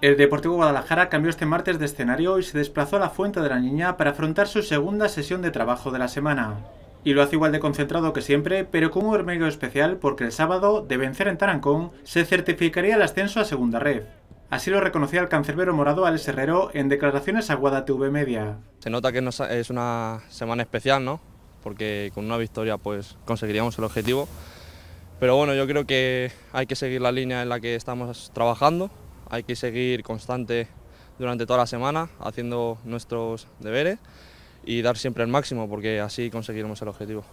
El Deportivo Guadalajara cambió este martes de escenario y se desplazó a la Fuente de la Niña para afrontar su segunda sesión de trabajo de la semana. Y lo hace igual de concentrado que siempre, pero con un hormigueo especial porque el sábado, de vencer en Tarancón, se certificaría el ascenso a segunda red. Así lo reconocía el cancerbero morado Alex Herrero en declaraciones a Guadalajara Media. Se nota que es una semana especial, ¿no? Porque con una victoria pues conseguiríamos el objetivo. Pero bueno, yo creo que hay que seguir la línea en la que estamos trabajando hay que seguir constante durante toda la semana haciendo nuestros deberes y dar siempre el máximo porque así conseguiremos el objetivo.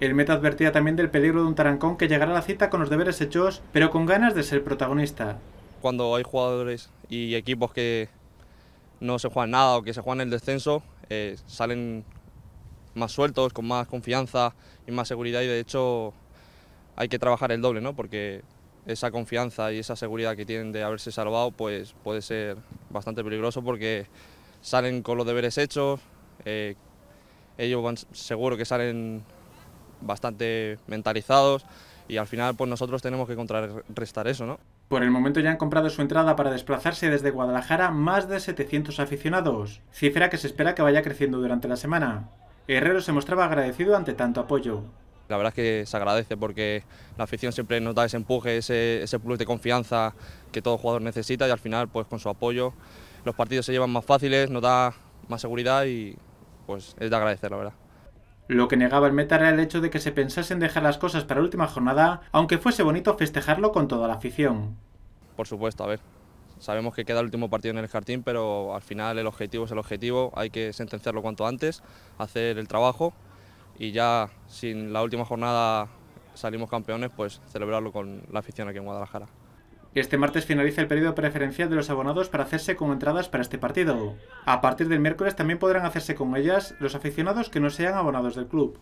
El meta advertía también del peligro de un tarancón que llegará a la cita con los deberes hechos, pero con ganas de ser protagonista. Cuando hay jugadores y equipos que no se juegan nada o que se juegan el descenso, eh, salen más sueltos, con más confianza y más seguridad y de hecho hay que trabajar el doble, ¿no? Porque esa confianza y esa seguridad que tienen de haberse salvado, pues puede ser bastante peligroso porque salen con los deberes hechos, eh, ellos van seguro que salen bastante mentalizados y al final pues nosotros tenemos que contrarrestar eso, ¿no? Por el momento ya han comprado su entrada para desplazarse desde Guadalajara más de 700 aficionados, cifra que se espera que vaya creciendo durante la semana. Herrero se mostraba agradecido ante tanto apoyo. La verdad es que se agradece porque la afición siempre nos da ese empuje, ese, ese plus de confianza que todo jugador necesita y al final pues con su apoyo los partidos se llevan más fáciles, nos da más seguridad y pues es de agradecer la verdad. Lo que negaba el meta era el hecho de que se pensase dejar las cosas para la última jornada, aunque fuese bonito festejarlo con toda la afición. Por supuesto, a ver. Sabemos que queda el último partido en el jardín, pero al final el objetivo es el objetivo, hay que sentenciarlo cuanto antes, hacer el trabajo y ya sin la última jornada salimos campeones, pues celebrarlo con la afición aquí en Guadalajara. Este martes finaliza el periodo preferencial de los abonados para hacerse con entradas para este partido. A partir del miércoles también podrán hacerse con ellas los aficionados que no sean abonados del club.